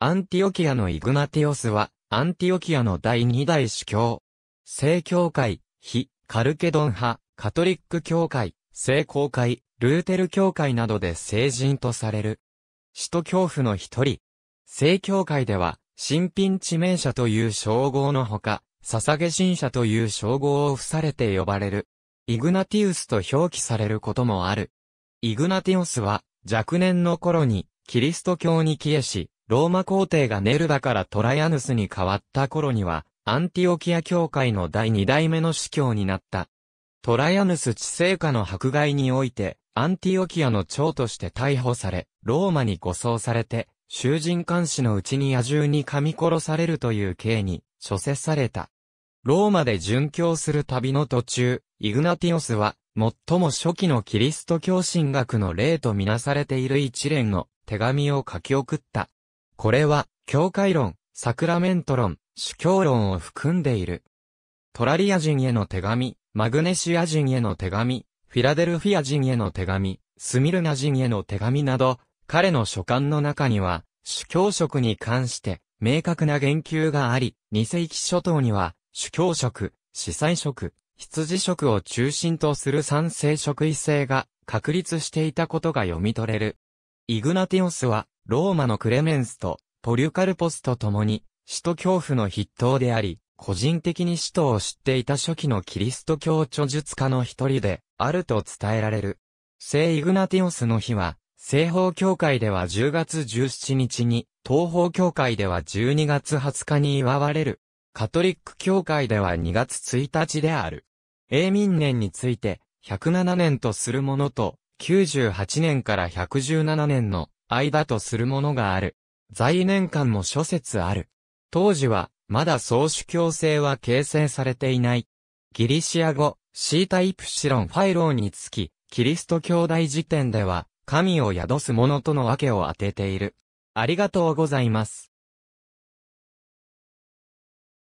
アンティオキアのイグナティオスは、アンティオキアの第二代主教。聖教会、非、カルケドン派、カトリック教会、聖公会、ルーテル教会などで聖人とされる。使徒教父の一人。聖教会では、新品致命者という称号のほか、捧げ神者という称号を付されて呼ばれる。イグナティウスと表記されることもある。イグナティオスは、若年の頃に、キリスト教に帰依し、ローマ皇帝がネルバからトライアヌスに変わった頃には、アンティオキア教会の第二代目の司教になった。トライアヌス治世下の迫害において、アンティオキアの長として逮捕され、ローマに護送されて、囚人監視のうちに野獣に噛み殺されるという刑に処せされた。ローマで殉教する旅の途中、イグナティオスは、最も初期のキリスト教神学の例とみなされている一連の手紙を書き送った。これは、教会論、サクラメント論、主教論を含んでいる。トラリア人への手紙、マグネシア人への手紙、フィラデルフィア人への手紙、スミルナ人への手紙など、彼の書簡の中には、主教職に関して、明確な言及があり、二世紀初頭には、主教職、司祭職、羊職を中心とする三世職位制が確立していたことが読み取れる。イグナティオスは、ローマのクレメンスとポリュカルポスと共に、使徒恐怖の筆頭であり、個人的に使徒を知っていた初期のキリスト教著述家の一人で、あると伝えられる。聖イグナティオスの日は、西方教会では10月17日に、東方教会では12月20日に祝われる。カトリック教会では2月1日である。永民年について、107年とするものと、98年から117年の間とするものがある。在年間も諸説ある。当時は、まだ総主教制は形成されていない。ギリシア語、シータイプシロンファイローにつき、キリスト教大辞典では、神を宿す者との訳を当てている。ありがとうございます。